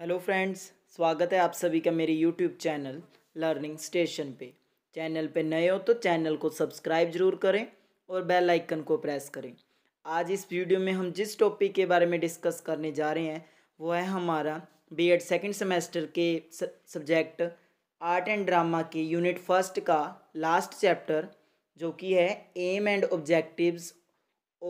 hello friends स्वागत है आप सभी का मेरे यूट्यूब चैनल लर्निंग स्टेशन पे चैनल पे नए हो तो चैनल को सब्सक्राइब जरूर करें और बेल आइकन को प्रेस करें आज इस वीडियो में हम जिस टॉपिक के बारे में डिस्कस करने जा रहे हैं वो है हमारा बीएड सेकंड सेमेस्टर के सब्जेक्ट आर्ट एंड ड्रामा के यूनिट फर्स्ट का लास्ट चैप्टर जो कि है aim and objective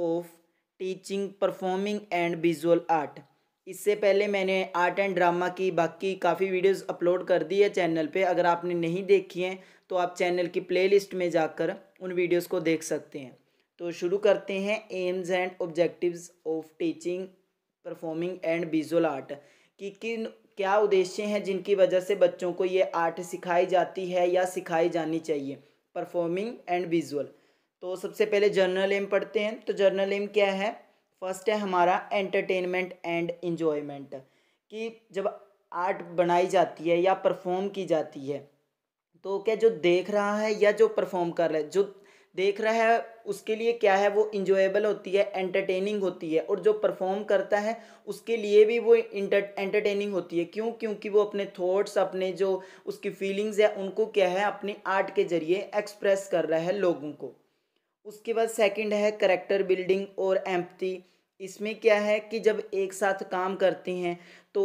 of teaching performing and visual art इससे पहले मैंने आर्ट एंड ड्रामा की बाकी काफ़ी वीडियोस अपलोड कर दी है चैनल पे अगर आपने नहीं देखी हैं तो आप चैनल की प्लेलिस्ट में जाकर उन वीडियोस को देख सकते हैं तो शुरू करते हैं aims and objectives of teaching performing and visual art कि किन क्या उद्देश्य हैं जिनकी वजह से बच्चों को ये आर्ट सिखाई जाती है या सिखाई जानी चाहिए परफॉर्मिंग एंड विजुअल तो सबसे पहले जर्नल एम पढ़ते हैं तो जर्नल एम क्या है फर्स्ट है हमारा एंटरटेनमेंट एंड इन्जॉयमेंट कि जब आर्ट बनाई जाती है या परफॉर्म की जाती है तो क्या जो देख रहा है या जो परफॉर्म कर रहा है जो देख रहा है उसके लिए क्या है वो इंजॉयबल होती है एंटरटेनिंग होती है और जो परफॉर्म करता है उसके लिए भी वो एंटरटेनिंग होती है क्यों क्योंकि वो अपने थॉट्स अपने जो उसकी फीलिंग्स है उनको क्या है अपनी आर्ट के जरिए एक्सप्रेस कर रहा है लोगों को उसके बाद सेकंड है करेक्टर बिल्डिंग और एम्पति इसमें क्या है कि जब एक साथ काम करते हैं तो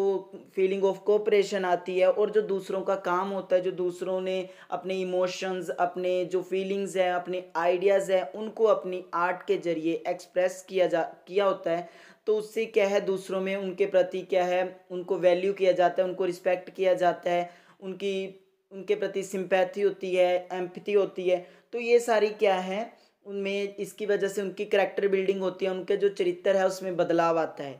फीलिंग ऑफ कोऑपरेशन आती है और जो दूसरों का काम होता है जो दूसरों ने अपने इमोशंस अपने जो फीलिंग्स हैं अपने आइडियाज़ हैं उनको अपनी आर्ट के ज़रिए एक्सप्रेस किया जा किया होता है तो उससे क्या है दूसरों में उनके प्रति क्या है उनको वैल्यू किया जाता है उनको रिस्पेक्ट किया जाता है उनकी उनके प्रति सिंपैथी होती है एम्पथी होती है तो ये सारी क्या है उनमें इसकी वजह से उनकी करेक्टर बिल्डिंग होती है उनके जो चरित्र है उसमें बदलाव आता है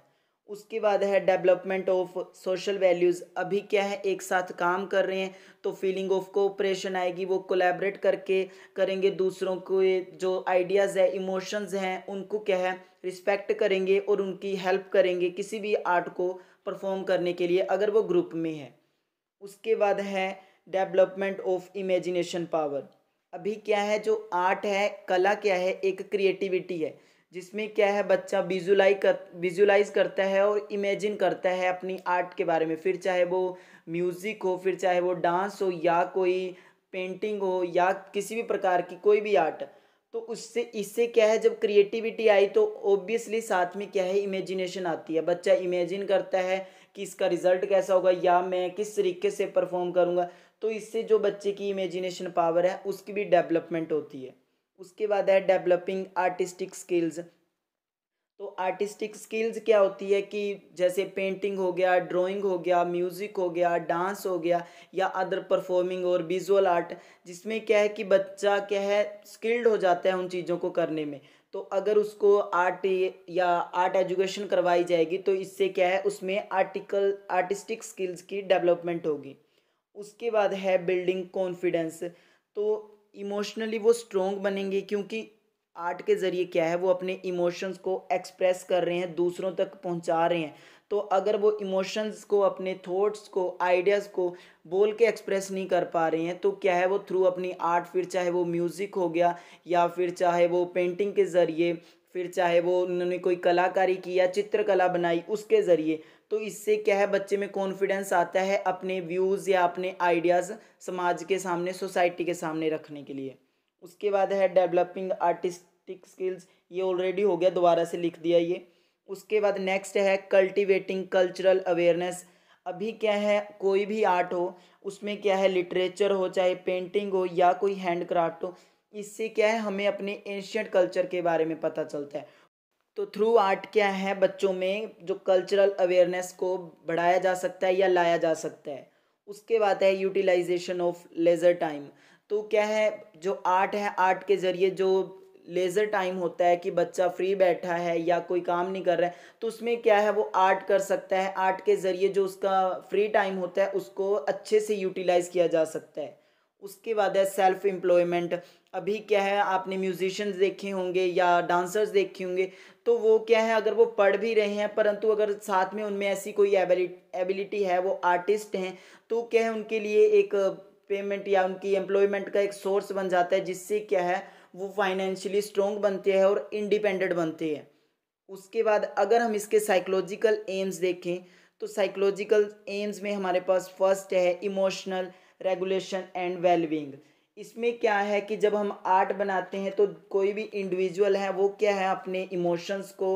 उसके बाद है डेवलपमेंट ऑफ सोशल वैल्यूज़ अभी क्या है एक साथ काम कर रहे हैं तो फीलिंग ऑफ कोऑपरेशन आएगी वो कोलैबोरेट करके करेंगे दूसरों के जो आइडियाज़ है इमोशंस हैं उनको क्या है रिस्पेक्ट करेंगे और उनकी हेल्प करेंगे किसी भी आर्ट को परफॉर्म करने के लिए अगर वो ग्रुप में है उसके बाद है डेवलपमेंट ऑफ इमेजिनेशन पावर अभी क्या है जो आर्ट है कला क्या है एक क्रिएटिविटी है जिसमें क्या है बच्चा विजुलाइज कर विजुलाइज करता है और इमेजिन करता है अपनी आर्ट के बारे में फिर चाहे वो म्यूज़िक हो फिर चाहे वो डांस हो या कोई पेंटिंग हो या किसी भी प्रकार की कोई भी आर्ट तो उससे इससे क्या है जब क्रिएटिविटी आई तो ओब्वियसली साथ में क्या है इमेजिनेशन आती है बच्चा इमेजिन करता है कि इसका रिज़ल्ट कैसा होगा या मैं किस तरीके से परफॉर्म करूँगा तो इससे जो बच्चे की इमेजिनेशन पावर है उसकी भी डेवलपमेंट होती है उसके बाद है डेवलपिंग आर्टिस्टिक स्किल्स तो आर्टिस्टिक स्किल्स क्या होती है कि जैसे पेंटिंग हो गया ड्राइंग हो गया म्यूज़िक हो गया डांस हो गया या अदर परफॉर्मिंग और विजुअल आर्ट जिसमें क्या है कि बच्चा क्या है स्किल्ड हो जाता है उन चीज़ों को करने में तो अगर उसको आर्ट या आर्ट एजुकेशन करवाई जाएगी तो इससे क्या है उसमें आर्टिकल आर्टिस्टिक स्किल्स की डेवलपमेंट होगी उसके बाद है बिल्डिंग कॉन्फिडेंस तो इमोशनली वो स्ट्रोंग बनेंगे क्योंकि आर्ट के ज़रिए क्या है वो अपने इमोशंस को एक्सप्रेस कर रहे हैं दूसरों तक पहुंचा रहे हैं तो अगर वो इमोशंस को अपने थॉट्स को आइडियाज़ को बोल के एक्सप्रेस नहीं कर पा रहे हैं तो क्या है वो थ्रू अपनी आर्ट फिर चाहे वो म्यूज़िक हो गया या फिर चाहे वो पेंटिंग के ज़रिए फिर चाहे वो उन्होंने कोई कलाकारी की या चित्रकला बनाई उसके ज़रिए तो इससे क्या है बच्चे में कॉन्फिडेंस आता है अपने व्यूज़ या अपने आइडियाज़ समाज के सामने सोसाइटी के सामने रखने के लिए उसके बाद है डेवलपिंग आर्टिस्टिक स्किल्स ये ऑलरेडी हो गया दोबारा से लिख दिया ये उसके बाद नेक्स्ट है कल्टिवेटिंग कल्चरल अवेयरनेस अभी क्या है कोई भी आर्ट हो उसमें क्या है लिटरेचर हो चाहे पेंटिंग हो या कोई हैंड क्राफ्ट हो इससे क्या है हमें अपने एंशियट कल्चर के बारे में पता चलता है तो थ्रू आर्ट क्या है बच्चों में जो कल्चरल अवेयरनेस को बढ़ाया जा सकता है या लाया जा सकता है उसके बाद है यूटिलाइजेशन ऑफ लेज़र टाइम तो क्या है जो आर्ट है आर्ट के ज़रिए जो लेज़र टाइम होता है कि बच्चा फ्री बैठा है या कोई काम नहीं कर रहा है तो उसमें क्या है वो आर्ट कर सकता है आर्ट के ज़रिए जो उसका फ्री टाइम होता है उसको अच्छे से यूटिलाइज़ किया जा सकता है उसके बाद है सेल्फ एम्प्लॉयमेंट अभी क्या है आपने म्यूजिशंस देखे होंगे या डांसर्स देखे होंगे तो वो क्या है अगर वो पढ़ भी रहे हैं परंतु अगर साथ में उनमें ऐसी कोई एबिलिटी है वो आर्टिस्ट हैं तो क्या है उनके लिए एक पेमेंट या उनकी एम्प्लॉयमेंट का एक सोर्स बन जाता है जिससे क्या है वो फाइनेंशियली स्ट्रोंग बनते हैं और इंडिपेंडेंट बनते हैं उसके बाद अगर हम इसके साइकोलॉजिकल एम्स देखें तो साइकोलॉजिकल एम्स में हमारे पास फर्स्ट है इमोशनल रेगुलेशन एंड वेलबींग इसमें क्या है कि जब हम आर्ट बनाते हैं तो कोई भी इंडिविजुअल है वो क्या है अपने इमोशंस को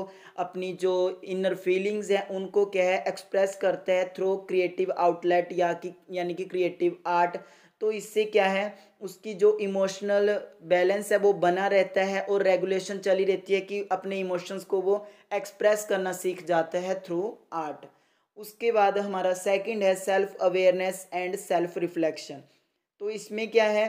अपनी जो इनर फीलिंग्स हैं उनको क्या है एक्सप्रेस करते हैं थ्रू क्रिएटिव आउटलेट या कि यानी कि क्रिएटिव आर्ट तो इससे क्या है उसकी जो इमोशनल बैलेंस है वो बना रहता है और रेगुलेशन चली रहती है कि अपने इमोशंस को वो एक्सप्रेस करना सीख जाता है थ्रू आर्ट उसके बाद हमारा सेकंड है self awareness and self reflection तो इसमें क्या है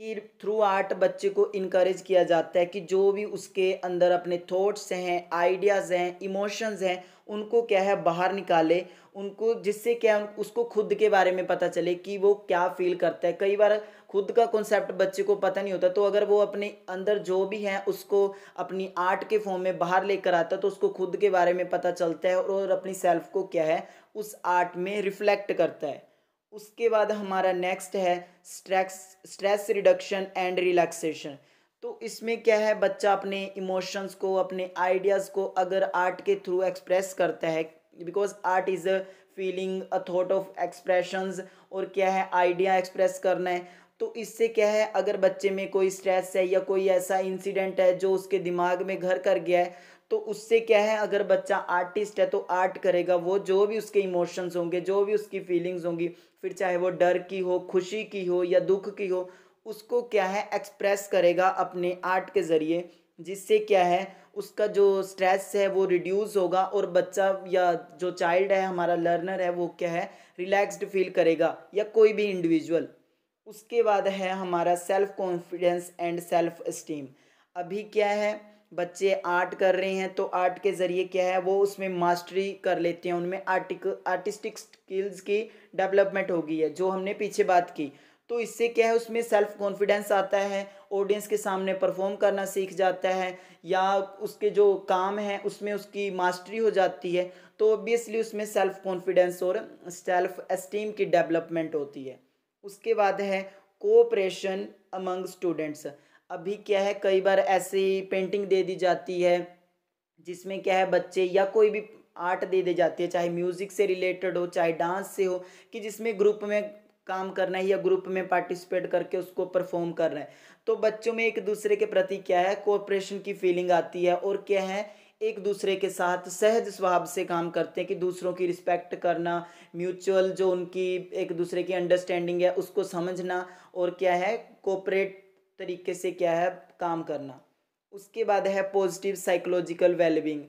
कि थ्रू आर्ट बच्चे को इनक्रेज किया जाता है कि जो भी उसके अंदर अपने थॉट्स हैं आइडियाज़ हैं इमोशंस हैं उनको क्या है बाहर निकाले उनको जिससे क्या है उसको खुद के बारे में पता चले कि वो क्या फील करता है कई बार खुद का कॉन्सेप्ट बच्चे को पता नहीं होता तो अगर वो अपने अंदर जो भी है उसको अपनी आर्ट के फॉर्म में बाहर लेकर आता है तो उसको खुद के बारे में पता चलता है और अपनी सेल्फ को क्या है उस आर्ट में रिफ्लेक्ट करता है उसके बाद हमारा नेक्स्ट है stress stress reduction and relaxation तो इसमें क्या है बच्चा अपने इमोशंस को अपने आइडियाज़ को अगर आर्ट के थ्रू एक्सप्रेस करता है because art is a feeling a thought of expressions और क्या है आइडिया एक्सप्रेस करना है तो इससे क्या है अगर बच्चे में कोई स्ट्रेस है या कोई ऐसा इंसिडेंट है जो उसके दिमाग में घर कर गया है तो उससे क्या है अगर बच्चा आर्टिस्ट है तो आर्ट करेगा वो जो भी उसके इमोशंस होंगे जो भी उसकी फीलिंग्स होंगी फिर चाहे वो डर की हो खुशी की हो या दुख की हो उसको क्या है एक्सप्रेस करेगा अपने आर्ट के ज़रिए जिससे क्या है उसका जो स्ट्रेस है वो रिड्यूस होगा और बच्चा या जो चाइल्ड है हमारा लर्नर है वो क्या है रिलैक्स्ड फील करेगा या कोई भी इंडिविजुअल उसके बाद है हमारा self confidence and self esteem अभी क्या है बच्चे आर्ट कर रहे हैं तो आर्ट के ज़रिए क्या है वो उसमें मास्टरी कर लेते हैं उनमें आर्टिक आर्टिस्टिक स्किल्स की डेवलपमेंट हो गई है जो हमने पीछे बात की तो इससे क्या है उसमें सेल्फ कॉन्फिडेंस आता है ऑडियंस के सामने परफॉर्म करना सीख जाता है या उसके जो काम है उसमें उसकी मास्टरी हो जाती है तो ऑब्वियसली उसमें सेल्फ कॉन्फिडेंस और सेल्फ एस्टीम की डेवलपमेंट होती है उसके बाद है कोऑपरेशन अमंग स्टूडेंट्स अभी क्या है कई बार ऐसी पेंटिंग दे दी जाती है जिसमें क्या है बच्चे या कोई भी आर्ट दे दी जाती है चाहे म्यूज़िक से रिलेटेड हो चाहे डांस से हो कि जिसमें ग्रुप में काम करना है या ग्रुप में पार्टिसिपेट करके उसको परफॉर्म करना है तो बच्चों में एक दूसरे के प्रति क्या है कोऑपरेशन की फीलिंग आती है और क्या है एक दूसरे के साथ सहज स्वभाव से काम करते हैं कि दूसरों की रिस्पेक्ट करना म्यूचुअल जो उनकी एक दूसरे की अंडरस्टैंडिंग है उसको समझना और क्या है कोऑपरेट तरीके से क्या है काम करना उसके बाद है पॉजिटिव साइकोलॉजिकल वेलबिंग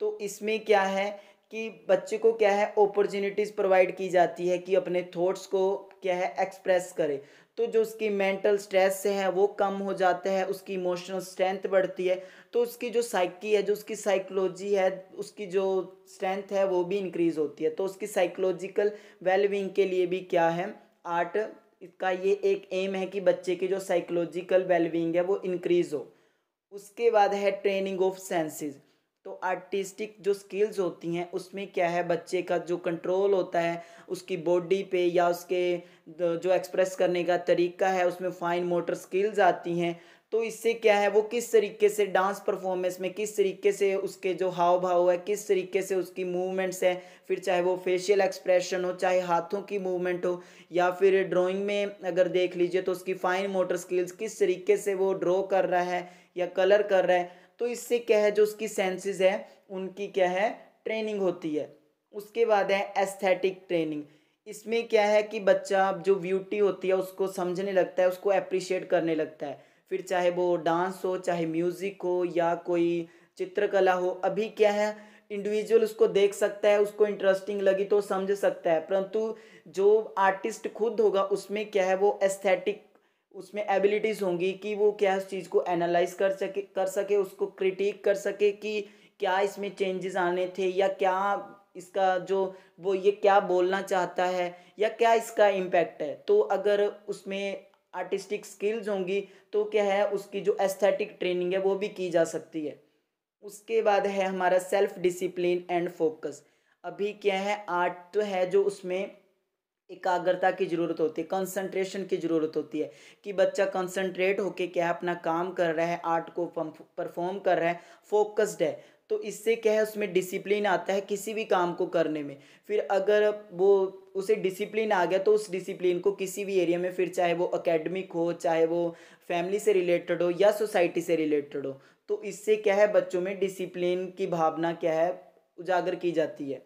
तो इसमें क्या है कि बच्चे को क्या है अपॉर्चुनिटीज़ प्रोवाइड की जाती है कि अपने थॉट्स को क्या है एक्सप्रेस करे तो जो उसकी मेंटल स्ट्रेस से है वो कम हो जाता है उसकी इमोशनल स्ट्रेंथ बढ़ती है तो उसकी जो साइकी है जो उसकी साइकोलॉजी है उसकी जो स्ट्रेंथ है वो भी इंक्रीज़ होती है तो उसकी साइकोलॉजिकल वेलबिंग के लिए भी क्या है आर्ट इसका ये एक एम है कि बच्चे की जो साइकोलॉजिकल वेलबींग है वो इंक्रीज़ हो उसके बाद है ट्रेनिंग ऑफ सेंसेस तो आर्टिस्टिक जो स्किल्स होती हैं उसमें क्या है बच्चे का जो कंट्रोल होता है उसकी बॉडी पे या उसके जो एक्सप्रेस करने का तरीका है उसमें फाइन मोटर स्किल्स आती हैं तो इससे क्या है वो किस तरीके से डांस परफॉर्मेंस में किस तरीके से उसके जो हाव भाव है किस तरीके से उसकी मूवमेंट्स है फिर चाहे वो फेशियल एक्सप्रेशन हो चाहे हाथों की मूवमेंट हो या फिर ड्राइंग में अगर देख लीजिए तो उसकी फाइन मोटर स्किल्स किस तरीके से वो ड्रॉ कर रहा है या कलर कर रहा है तो इससे क्या है जो उसकी सेंसेस है उनकी क्या है ट्रेनिंग होती है उसके बाद है एस्थेटिक ट्रेनिंग इसमें क्या है कि बच्चा जो ब्यूटी होती है उसको समझने लगता है उसको अप्रिशिएट करने लगता है फिर चाहे वो डांस हो चाहे म्यूज़िक हो या कोई चित्रकला हो अभी क्या है इंडिविजुअल उसको देख सकता है उसको इंटरेस्टिंग लगी तो समझ सकता है परंतु जो आर्टिस्ट खुद होगा उसमें क्या है वो एस्थेटिक उसमें एबिलिटीज़ होंगी कि वो क्या उस चीज़ को एनालाइज कर सके कर सके उसको क्रिटिक कर सके कि क्या इसमें चेंजेस आने थे या क्या इसका जो वो ये क्या बोलना चाहता है या क्या इसका इम्पैक्ट है तो अगर उसमें आर्टिस्टिक स्किल्स होंगी तो क्या है उसकी जो एस्थेटिक ट्रेनिंग है वो भी की जा सकती है उसके बाद है हमारा सेल्फ डिसिप्लिन एंड फोकस अभी क्या है आर्ट तो है जो उसमें एकाग्रता की ज़रूरत होती है कंसंट्रेशन की ज़रूरत होती है कि बच्चा कंसंट्रेट होके क्या है अपना काम कर रहा है आर्ट को परफॉर्म कर रहा है फोकस्ड है तो इससे क्या है उसमें डिसिप्लिन आता है किसी भी काम को करने में फिर अगर वो उसे डिसिप्लिन आ गया तो उस डिसिप्लिन को किसी भी एरिया में फिर चाहे वो अकेडमिक हो चाहे वो फैमिली से रिलेटेड हो या सोसाइटी से रिलेटेड हो तो इससे क्या है बच्चों में डिसिप्लिन की भावना क्या है उजागर की जाती है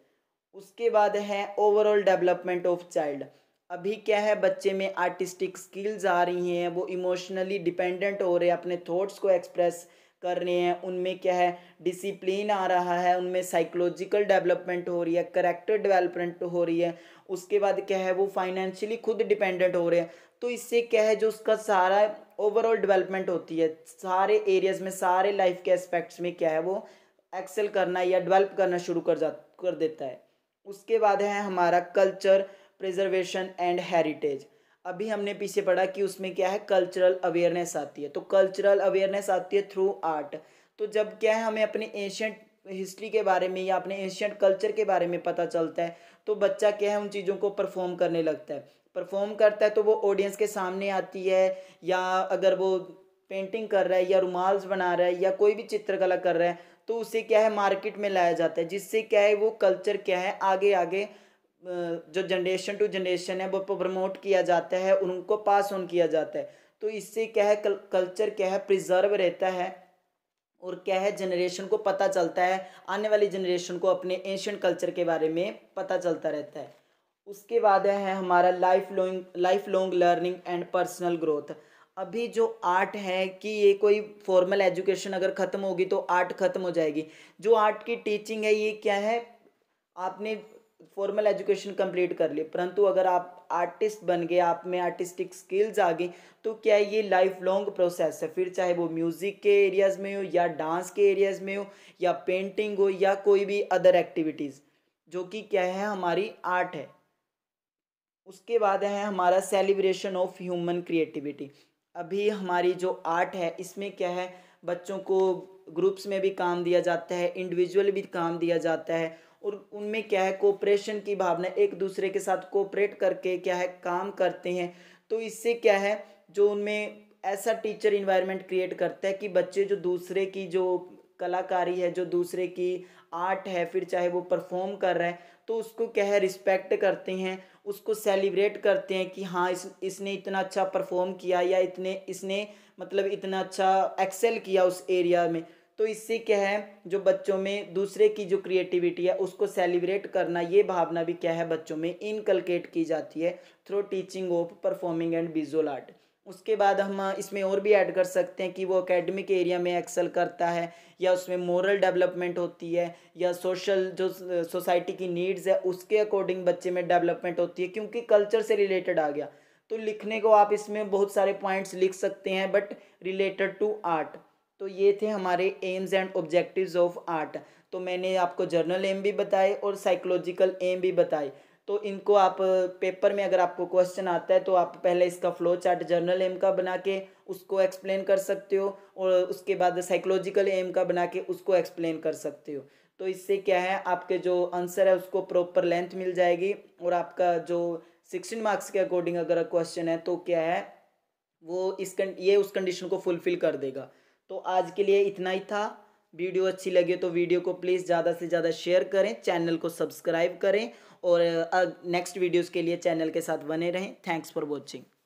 उसके बाद है ओवरऑल डेवलपमेंट ऑफ चाइल्ड अभी क्या है बच्चे में आर्टिस्टिक स्किल्स आ रही हैं वो इमोशनली डिपेंडेंट हो रहे हैं अपने थॉट्स को एक्सप्रेस कर रहे हैं उनमें क्या है डिसिप्लिन आ रहा है उनमें साइकोलॉजिकल डेवलपमेंट हो रही है करेक्टर डेवलपमेंट हो रही है उसके बाद क्या है वो फाइनेंशियली खुद डिपेंडेंट हो रहे हैं तो इससे क्या है जो उसका सारा ओवरऑल डेवलपमेंट होती है सारे एरियाज में सारे लाइफ के एस्पेक्ट्स में क्या है वो एक्सेल करना या डेवलप करना शुरू कर जा कर देता है उसके बाद है हमारा कल्चर प्रिजर्वेशन एंड हेरिटेज अभी हमने पीछे पढ़ा कि उसमें क्या है कल्चरल अवेयरनेस आती है तो कल्चरल अवेयरनेस आती है थ्रू आर्ट तो जब क्या है हमें अपने एशियंट हिस्ट्री के बारे में या अपने एशियंट कल्चर के बारे में पता चलता है तो बच्चा क्या है उन चीज़ों को परफॉर्म करने लगता है परफॉर्म करता है तो वो ऑडियंस के सामने आती है या अगर वो पेंटिंग कर रहा है या रुमाल्स बना रहा है या कोई भी चित्रकला कर रहा है तो उसे क्या है मार्केट में लाया जाता है जिससे क्या है वो कल्चर क्या है आगे आगे जो जनरेशन टू जनरेशन है वो प्रमोट किया जाता है उनको पास ऑन किया जाता है तो इससे क्या है कल, कल्चर क्या है प्रिजर्व रहता है और क्या है जनरेशन को पता चलता है आने वाली जनरेशन को अपने एंशंट कल्चर के बारे में पता चलता रहता है उसके बाद है हमारा life long life long learning and personal growth अभी जो आर्ट है कि ये कोई फॉर्मल एजुकेशन अगर ख़त्म होगी तो आर्ट ख़त्म हो जाएगी जो आर्ट की टीचिंग है ये क्या है आपने फॉर्मल एजुकेशन कंप्लीट कर ली परंतु अगर आप आर्टिस्ट बन गए आप में आर्टिस्टिक स्किल्स आ गई तो क्या ये लाइफ लॉन्ग प्रोसेस है फिर चाहे वो म्यूज़िक के एरियाज़ में हो या डांस के एरियाज़ में हो या पेंटिंग हो या कोई भी अदर एक्टिविटीज़ जो कि क्या है हमारी आर्ट है उसके बाद है हमारा सेलिब्रेशन ऑफ ह्यूमन क्रिएटिविटी अभी हमारी जो आर्ट है इसमें क्या है बच्चों को ग्रुप्स में भी काम दिया जाता है इंडिविजुअल भी काम दिया जाता है और उनमें क्या है कोऑपरेशन की भावना एक दूसरे के साथ कोऑपरेट करके क्या है काम करते हैं तो इससे क्या है जो उनमें ऐसा टीचर इन्वायरमेंट क्रिएट करता है कि बच्चे जो दूसरे की जो कलाकारी है जो दूसरे की आर्ट है फिर चाहे वो परफॉर्म कर रहा है तो उसको क्या है रिस्पेक्ट करते हैं उसको सेलिब्रेट करते हैं कि हाँ इस इसने इतना अच्छा परफॉर्म किया या इतने इसने मतलब इतना अच्छा एक्सेल किया उस एरिया में तो इससे क्या है जो बच्चों में दूसरे की जो क्रिएटिविटी है उसको सेलिब्रेट करना ये भावना भी क्या है बच्चों में इनकलकेट की जाती है through teaching of performing and visual art उसके बाद हम इसमें और भी ऐड कर सकते हैं कि वो एकेडमिक एरिया में एक्सेल करता है या उसमें मॉरल डेवलपमेंट होती है या सोशल जो सोसाइटी की नीड्स है उसके अकॉर्डिंग बच्चे में डेवलपमेंट होती है क्योंकि कल्चर से रिलेटेड आ गया तो लिखने को आप इसमें बहुत सारे पॉइंट्स लिख सकते हैं बट रिलेटेड टू आर्ट तो ये थे हमारे aims and objectives of art तो मैंने आपको जर्नल एम भी बताए और साइकोलॉजिकल एम भी बताए तो इनको आप पेपर में अगर आपको क्वेश्चन आता है तो आप पहले इसका फ्लो चार्ट जर्नल एम का बना के उसको एक्सप्लेन कर सकते हो और उसके बाद साइकोलॉजिकल एम का बना के उसको एक्सप्लेन कर सकते हो तो इससे क्या है आपके जो आंसर है उसको प्रॉपर लेंथ मिल जाएगी और आपका जो सिक्सटीन मार्क्स के अकॉर्डिंग अगर क्वेश्चन है तो क्या है वो इस कंड ये उस कंडीशन को फुलफिल कर देगा तो आज के लिए इतना ही था वीडियो अच्छी लगी तो वीडियो को प्लीज़ ज़्यादा से ज़्यादा शेयर करें चैनल को सब्सक्राइब करें और नेक्स्ट वीडियोज़ के लिए चैनल के साथ बने रहें थैंक्स फॉर वॉचिंग